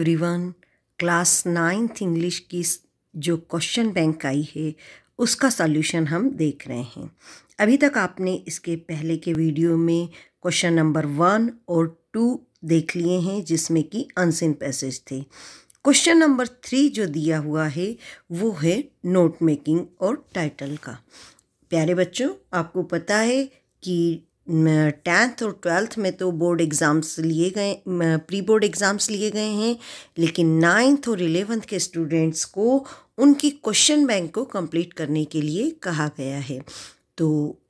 रिवन class ninth English की जो question bank आई है उसका सॉल्यूशन हम देख रहे हैं अभी तक आपने इसके पहले के वीडियो में क्वेश्चन नंबर वन और टू देख लिए हैं जिसमें कि अनसिन पैसेज थे क्वेश्चन नंबर थ्री जो दिया हुआ है वो है नोट मेकिंग और टाइटल का प्यारे बच्चों आपको पता है कि टेंथ और ट्वेल्थ में तो बोर्ड एग्ज़ाम्स लिए गए प्री बोर्ड एग्ज़ाम्स लिए गए हैं लेकिन नाइन्थ और इलेवेंथ के स्टूडेंट्स को उनकी क्वेश्चन बैंक को कंप्लीट करने के लिए कहा गया है तो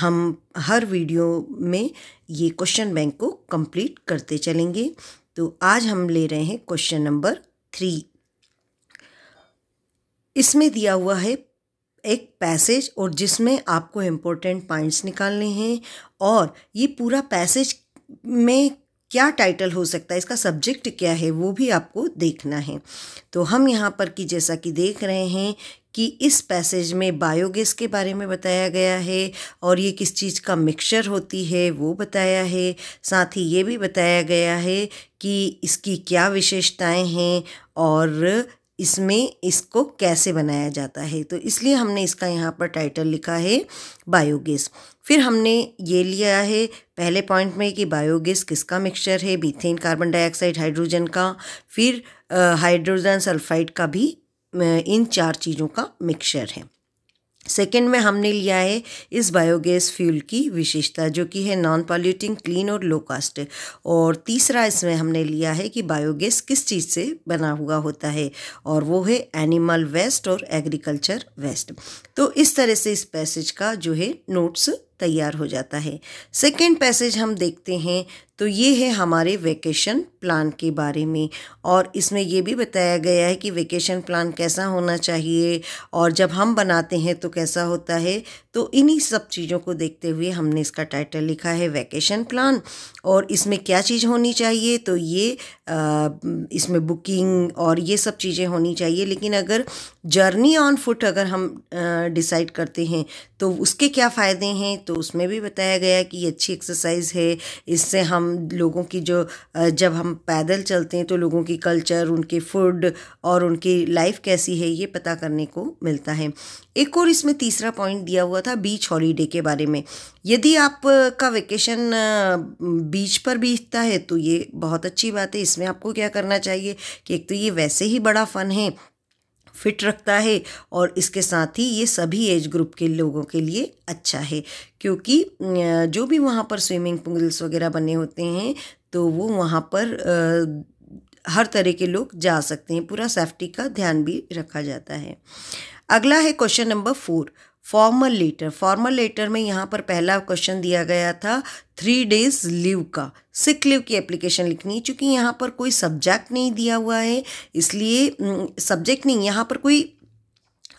हम हर वीडियो में ये क्वेश्चन बैंक को कंप्लीट करते चलेंगे तो आज हम ले रहे हैं क्वेश्चन नंबर थ्री इसमें दिया हुआ है एक पैसेज और जिसमें आपको इम्पोर्टेंट पॉइंट्स निकालने हैं और ये पूरा पैसेज में क्या टाइटल हो सकता है इसका सब्जेक्ट क्या है वो भी आपको देखना है तो हम यहाँ पर कि जैसा कि देख रहे हैं कि इस पैसेज में बायोगैस के बारे में बताया गया है और ये किस चीज़ का मिक्सचर होती है वो बताया है साथ ही ये भी बताया गया है कि इसकी क्या विशेषताएं हैं और इसमें इसको कैसे बनाया जाता है तो इसलिए हमने इसका यहाँ पर टाइटल लिखा है बायोगैस फिर हमने ये लिया है पहले पॉइंट में कि बायोगैस किसका मिक्सचर है मीथेन कार्बन डाइऑक्साइड हाइड्रोजन का फिर हाइड्रोजन सल्फाइड का भी इन चार चीज़ों का मिक्सचर है सेकेंड में हमने लिया है इस बायोगैस फ्यूल की विशेषता जो कि है नॉन पॉल्यूटिंग क्लीन और लो कास्ट और तीसरा इसमें हमने लिया है कि बायोगैस किस चीज़ से बना हुआ होता है और वो है एनिमल वेस्ट और एग्रीकल्चर वेस्ट तो इस तरह से इस पैसेज का जो है नोट्स तैयार हो जाता है सेकेंड पैसेज हम देखते हैं तो ये है हमारे वेकेशन प्लान के बारे में और इसमें ये भी बताया गया है कि वेकेशन प्लान कैसा होना चाहिए और जब हम बनाते हैं तो कैसा होता है तो इन्हीं सब चीज़ों को देखते हुए हमने इसका टाइटल लिखा है वैकेशन प्लान और इसमें क्या चीज़ होनी चाहिए तो ये आ, इसमें बुकिंग और ये सब चीज़ें होनी चाहिए लेकिन अगर जर्नी ऑन फुट अगर हम डिसाइड करते हैं तो उसके क्या फ़ायदे हैं तो उसमें भी बताया गया कि ये अच्छी एक्सरसाइज है इससे हम लोगों की जो जब हम पैदल चलते हैं तो लोगों की कल्चर उनके फूड और उनकी लाइफ कैसी है ये पता करने को मिलता है एक और इसमें तीसरा पॉइंट दिया हुआ था बीच हॉलीडे के बारे में यदि आपका वेकेशन बीच पर बीतता है तो ये बहुत अच्छी बात है इसमें आपको क्या करना चाहिए कि एक तो ये वैसे ही बड़ा फ़न है फिट रखता है और इसके साथ ही ये सभी एज ग्रुप के लोगों के लिए अच्छा है क्योंकि जो भी वहाँ पर स्विमिंग पूल्स वगैरह बने होते हैं तो वो वहाँ पर हर तरह के लोग जा सकते हैं पूरा सेफ्टी का ध्यान भी रखा जाता है अगला है question number four formal letter formal letter में यहाँ पर पहला क्वेश्चन दिया गया था थ्री डेज लीव का सिक लीव की एप्लीकेशन लिखनी है चूँकि यहाँ पर कोई सब्जेक्ट नहीं दिया हुआ है इसलिए सब्जेक्ट नहीं यहाँ पर कोई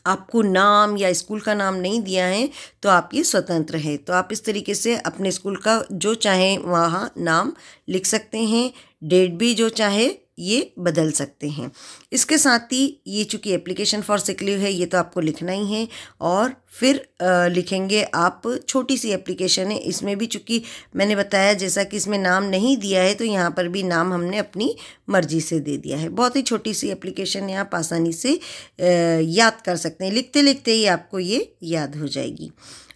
आपको नाम या स्कूल का नाम नहीं दिया है तो आप ये स्वतंत्र है तो आप इस तरीके से अपने स्कूल का जो चाहे वहाँ नाम लिख सकते हैं डेट भी जो चाहे ये बदल सकते हैं इसके साथ ही ये चूँकि एप्लीकेशन फॉर सिक लीव है ये तो आपको लिखना ही है और फिर लिखेंगे आप छोटी सी एप्लीकेशन है इसमें भी चूँकि मैंने बताया जैसा कि इसमें नाम नहीं दिया है तो यहाँ पर भी नाम हमने अपनी मर्जी से दे दिया है बहुत ही छोटी सी एप्लीकेशन है आप आसानी से याद कर सकते हैं लिखते लिखते ही आपको ये याद हो जाएगी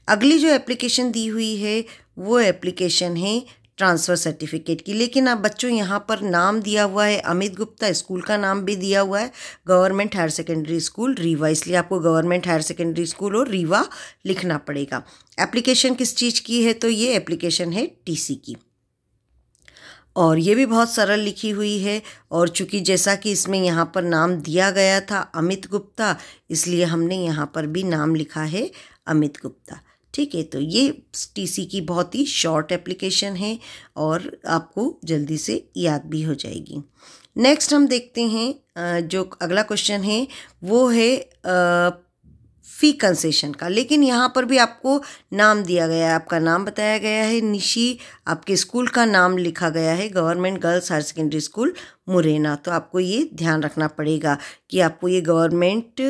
अगली जो एप्लीकेशन दी हुई है वो एप्लीकेशन है ट्रांसफ़र सर्टिफिकेट की लेकिन अब बच्चों यहाँ पर नाम दिया हुआ है अमित गुप्ता स्कूल का नाम भी दिया हुआ है government higher secondary school Rewa इसलिए आपको गवर्नमेंट हायर सेकेंडरी स्कूल और रीवा लिखना पड़ेगा एप्लीकेशन किस चीज़ की है तो ये एप्लीकेशन है टीसी की और ये भी बहुत सरल लिखी हुई है और चूंकि जैसा कि इसमें यहाँ पर नाम दिया गया था अमित गुप्ता इसलिए हमने यहाँ पर भी नाम लिखा है अमित गुप्ता ठीक है तो ये टीसी की बहुत ही शॉर्ट एप्लीकेशन है और आपको जल्दी से याद भी हो जाएगी नेक्स्ट हम देखते हैं जो अगला क्वेश्चन है वो है फ़ी कंसेशन का लेकिन यहाँ पर भी आपको नाम दिया गया है आपका नाम बताया गया है निशी आपके स्कूल का नाम लिखा गया है government girls higher secondary school Morena तो आपको ये ध्यान रखना पड़ेगा कि आपको ये government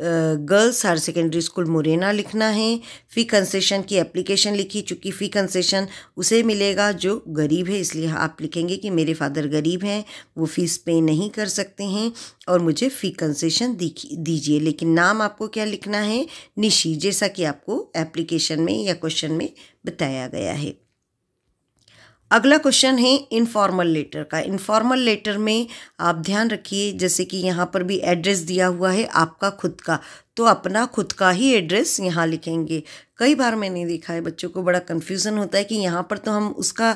girls higher secondary school Morena लिखना है फ़ी कंसेशन की एप्लीकेशन लिखी चूँकि फ़ी कंसेशन उसे मिलेगा जो गरीब है इसलिए आप लिखेंगे कि मेरे फादर गरीब हैं वो फ़ीस पे नहीं कर सकते हैं और मुझे फ़ी कंसेशन दीजिए लेकिन नाम आपको क्या लिखना है निशी जैसा कि आपको एप्लीकेशन में या क्वेश्चन में बताया गया है अगला क्वेश्चन है इनफॉर्मल लेटर का इनफॉर्मल लेटर में आप ध्यान रखिए जैसे कि यहाँ पर भी एड्रेस दिया हुआ है आपका खुद का तो अपना खुद का ही एड्रेस यहाँ लिखेंगे कई बार मैंने देखा है बच्चों को बड़ा कन्फ्यूज़न होता है कि यहाँ पर तो हम उसका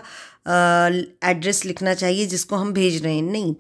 एड्रेस लिखना चाहिए जिसको हम भेज रहे हैं नहीं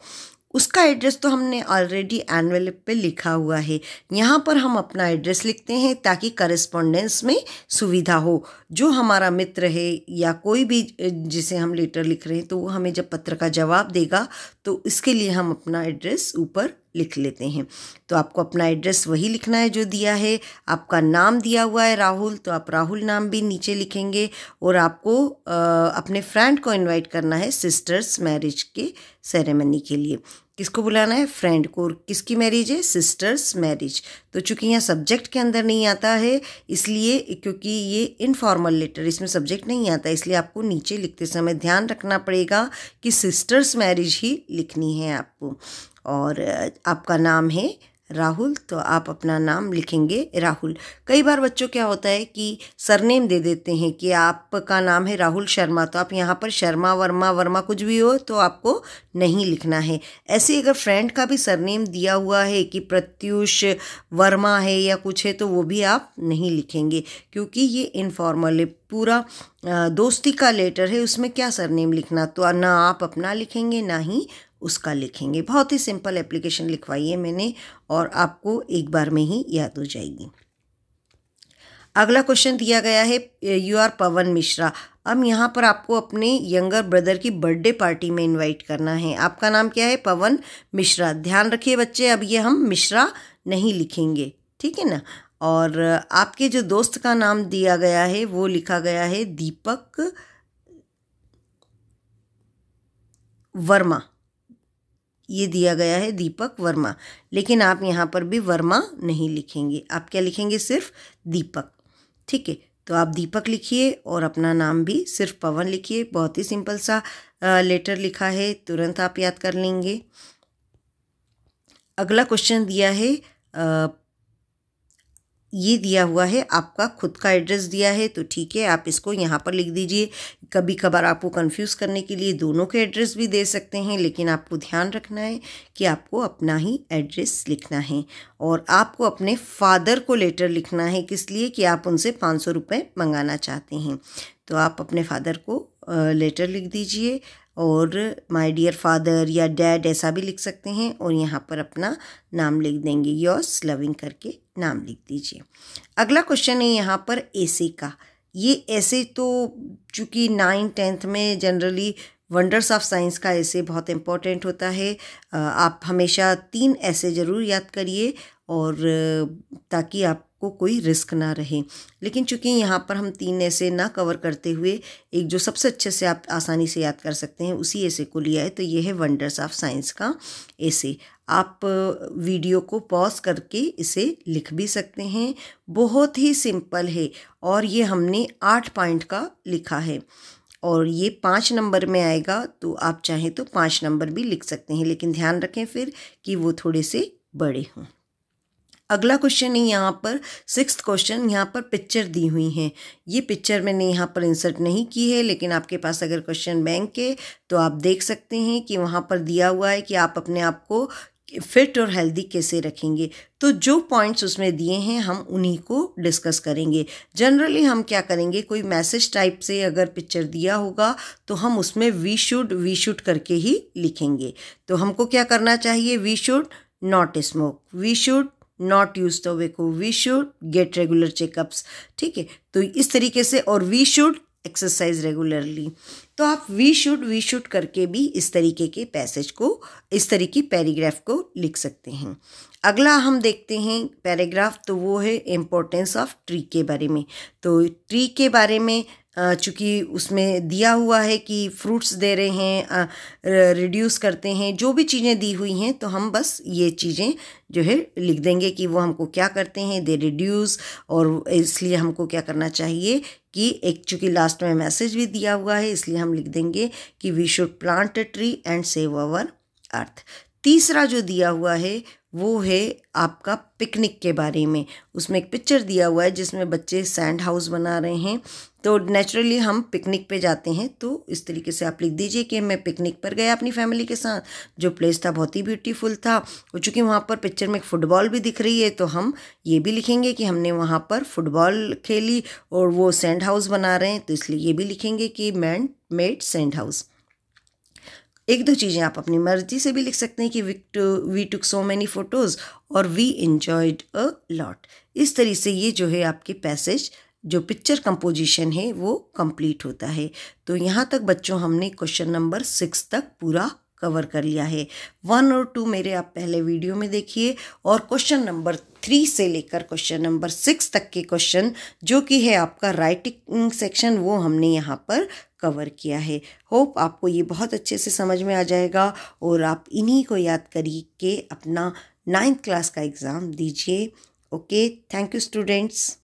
उसका एड्रेस तो हमने ऑलरेडी एनवेल पे लिखा हुआ है यहाँ पर हम अपना एड्रेस लिखते हैं ताकि करस्पॉन्डेंस में सुविधा हो जो हमारा मित्र है या कोई भी जिसे हम लेटर लिख रहे हैं तो वो हमें जब पत्र का जवाब देगा तो इसके लिए हम अपना एड्रेस ऊपर लिख लेते हैं तो आपको अपना एड्रेस वही लिखना है जो दिया है आपका नाम दिया हुआ है राहुल तो आप राहुल नाम भी नीचे लिखेंगे और आपको आ, अपने फ्रेंड को इनवाइट करना है सिस्टर्स मैरिज के सेरेमनी के लिए किसको बुलाना है फ्रेंड को किसकी मैरिज है सिस्टर्स मैरिज तो चूंकि यहाँ सब्जेक्ट के अंदर नहीं आता है इसलिए क्योंकि ये इनफॉर्मल लेटर इसमें सब्जेक्ट नहीं आता इसलिए आपको नीचे लिखते समय ध्यान रखना पड़ेगा कि सिस्टर्स मैरिज ही लिखनी है आपको और आपका नाम है राहुल तो आप अपना नाम लिखेंगे राहुल कई बार बच्चों क्या होता है कि सरनेम दे देते हैं कि आपका नाम है राहुल शर्मा तो आप यहाँ पर शर्मा वर्मा वर्मा कुछ भी हो तो आपको नहीं लिखना है ऐसे अगर फ्रेंड का भी सरनेम दिया हुआ है कि प्रत्युष वर्मा है या कुछ है तो वो भी आप नहीं लिखेंगे क्योंकि ये इनफॉर्मल है पूरा दोस्ती का लेटर है उसमें क्या सरनेम लिखना तो ना आप अपना लिखेंगे ना ही उसका लिखेंगे बहुत ही सिंपल एप्लीकेशन लिखवाई है मैंने और आपको एक बार में ही याद हो जाएगी अगला क्वेश्चन दिया गया है यू आर पवन मिश्रा अब यहाँ पर आपको अपने यंगर ब्रदर की बर्थडे पार्टी में इनवाइट करना है आपका नाम क्या है पवन मिश्रा ध्यान रखिए बच्चे अब ये हम मिश्रा नहीं लिखेंगे ठीक है ना और आपके जो दोस्त का नाम दिया गया है वो लिखा गया है दीपक वर्मा ये दिया गया है दीपक वर्मा लेकिन आप यहाँ पर भी वर्मा नहीं लिखेंगे आप क्या लिखेंगे सिर्फ दीपक ठीक है तो आप दीपक लिखिए और अपना नाम भी सिर्फ पवन लिखिए बहुत ही सिंपल सा लेटर लिखा है तुरंत आप याद कर लेंगे अगला क्वेश्चन दिया है ये दिया हुआ है आपका खुद का एड्रेस दिया है तो ठीक है आप इसको यहाँ पर लिख दीजिए कभी कभार आपको कंफ्यूज करने के लिए दोनों के एड्रेस भी दे सकते हैं लेकिन आपको ध्यान रखना है कि आपको अपना ही एड्रेस लिखना है और आपको अपने फादर को लेटर लिखना है किस लिए कि आप उनसे पाँच सौ रुपये मंगाना चाहते हैं तो आप अपने फादर को लेटर लिख दीजिए और माय डियर फादर या डैड ऐसा भी लिख सकते हैं और यहाँ पर अपना नाम लिख देंगे योर्स लविंग करके नाम लिख दीजिए अगला क्वेश्चन है यहाँ पर ऐसे का ये ऐसे तो चूँकि नाइन टेंथ में जनरली वंडर्स ऑफ साइंस का ऐसे बहुत इम्पोर्टेंट होता है आप हमेशा तीन ऐसे ज़रूर याद करिए और ताकि आप को कोई रिस्क ना रहे लेकिन चूंकि यहाँ पर हम तीन ऐसे ना कवर करते हुए एक जो सबसे अच्छे से आप आसानी से याद कर सकते हैं उसी ऐसे को लिया है तो ये है वंडर्स ऑफ साइंस का ऐसे आप वीडियो को पॉज करके इसे लिख भी सकते हैं बहुत ही सिंपल है और ये हमने आठ पॉइंट का लिखा है और ये पाँच नंबर में आएगा तो आप चाहें तो पाँच नंबर भी लिख सकते हैं लेकिन ध्यान रखें फिर कि वो थोड़े से बड़े हों अगला क्वेश्चन है यहाँ पर सिक्स क्वेश्चन यहाँ पर पिक्चर दी हुई हैं ये पिक्चर मैंने यहाँ पर इंसर्ट नहीं की है लेकिन आपके पास अगर क्वेश्चन बैंक है तो आप देख सकते हैं कि वहाँ पर दिया हुआ है कि आप अपने आप को फिट और हेल्दी कैसे रखेंगे तो जो पॉइंट्स उसमें दिए हैं हम उन्हीं को डिस्कस करेंगे जनरली हम क्या करेंगे कोई मैसेज टाइप से अगर पिक्चर दिया होगा तो हम उसमें वी शुड वी शुड करके ही लिखेंगे तो हमको क्या करना चाहिए we should not smoke we should not use तो वे को we should get regular checkups ठीक है तो इस तरीके से और वी शुड एक्सरसाइज रेगुलरली तो आप वी शुड वी शुड करके भी इस तरीके के पैसेज को इस तरीके की पैराग्राफ को लिख सकते हैं अगला हम देखते हैं पैराग्राफ तो वो है इम्पोर्टेंस ऑफ ट्री के बारे में तो ट्री के बारे में चूँकि उसमें दिया हुआ है कि फ्रूट्स दे रहे हैं रिड्यूस करते हैं जो भी चीज़ें दी हुई हैं तो हम बस ये चीज़ें जो है लिख देंगे कि वो हमको क्या करते हैं दे रिड्यूस और इसलिए हमको क्या करना चाहिए कि एक चूँकि लास्ट में मैसेज भी दिया हुआ है इसलिए हम लिख देंगे कि we should plant a tree and save our earth तीसरा जो दिया हुआ है वो है आपका पिकनिक के बारे में उसमें एक पिक्चर दिया हुआ है जिसमें बच्चे सैंड हाउस बना रहे हैं तो नेचुरली हम पिकनिक पे जाते हैं तो इस तरीके से आप लिख दीजिए कि मैं पिकनिक पर गया अपनी फैमिली के साथ जो प्लेस था बहुत ही ब्यूटीफुल था और चूँकि वहाँ पर पिक्चर में एक फ़ुटबॉल भी दिख रही है तो हम ये भी लिखेंगे कि हमने वहाँ पर फुटबॉल खेली और वो सेंड हाउस बना रहे हैं तो इसलिए ये भी लिखेंगे कि मैन मेड सेंड हाउस एक दो चीज़ें आप अपनी मर्जी से भी लिख सकते हैं कि we too we took so many photos और वी इन्जॉयड अ लॉट इस तरीके से ये जो है आपके पैसेज जो पिक्चर कंपोजिशन है वो कंप्लीट होता है तो यहाँ तक बच्चों हमने क्वेश्चन नंबर सिक्स तक पूरा कवर कर लिया है वन और टू मेरे आप पहले वीडियो में देखिए और क्वेश्चन नंबर थ्री से लेकर क्वेश्चन नंबर सिक्स तक के क्वेश्चन जो कि है आपका राइटिंग सेक्शन वो हमने यहाँ पर कवर किया है होप आपको ये बहुत अच्छे से समझ में आ जाएगा और आप इन्हीं को याद करके अपना नाइन्थ क्लास का एग्ज़ाम दीजिए ओके थैंक यू स्टूडेंट्स